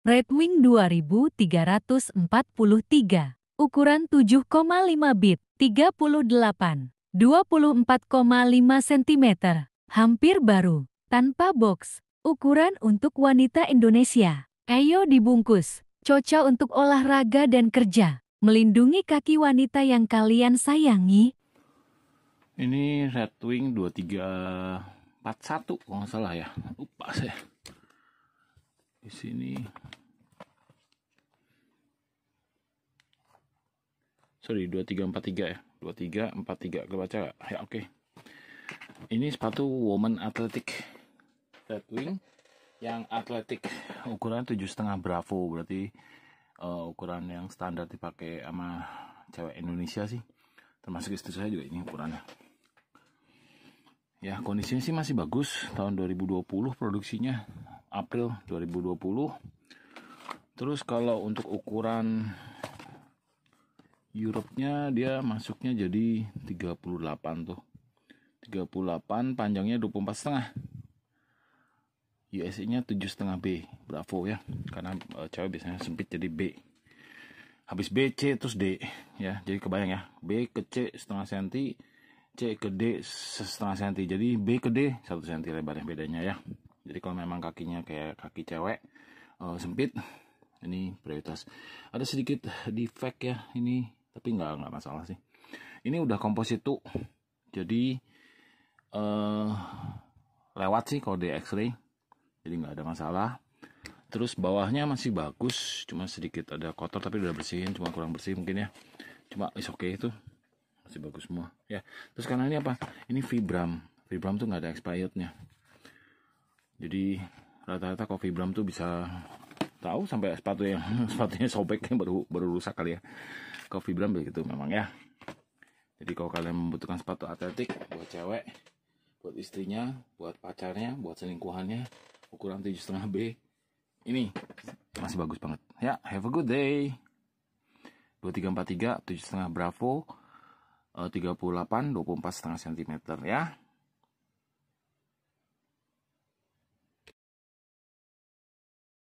Red Redwing 2343, ukuran 7,5 bit, 38, 24,5 cm, hampir baru, tanpa box, ukuran untuk wanita Indonesia. Ayo dibungkus, cocok untuk olahraga dan kerja, melindungi kaki wanita yang kalian sayangi. Ini Red Redwing 2341 kalau nggak salah ya, lupa saya di sini sorry 2343 ya 2343 kebaca gak? ya oke okay. ini sepatu woman athletic red wing yang atletik ukuran tujuh setengah bravo berarti uh, ukuran yang standar dipakai sama cewek Indonesia sih termasuk istri saya juga ini ukurannya ya kondisinya sih masih bagus tahun 2020 produksinya April 2020 terus kalau untuk ukuran Europe-nya dia masuknya jadi 38 tuh 38 panjangnya 24 setengah USC nya 7 setengah B Bravo ya karena e, cewek biasanya sempit jadi B habis B C terus D ya jadi kebayang ya B ke C setengah senti C ke D setengah senti jadi B ke D satu senti lebarnya bedanya ya jadi kalau memang kakinya kayak kaki cewek uh, sempit ini prioritas ada sedikit defect ya ini tapi nggak nggak masalah sih ini udah komposit tuh jadi uh, lewat sih kalau di X-ray jadi nggak ada masalah terus bawahnya masih bagus cuma sedikit ada kotor tapi udah bersihin cuma kurang bersih mungkin ya cuma is oke okay itu masih bagus semua ya terus karena ini apa ini vibram vibram tuh nggak ada expirednya jadi rata-rata Coffee Bram tuh bisa tahu sampai sepatu yang sepatunya sobek yang baru baru rusak kali ya Coffee Bram begitu memang ya jadi kalau kalian membutuhkan sepatu atletik buat cewek buat istrinya buat pacarnya buat selingkuhannya ukuran 7,5 B ini masih bagus banget ya have a good day 2343 7,5 Bravo 38 24,5 cm ya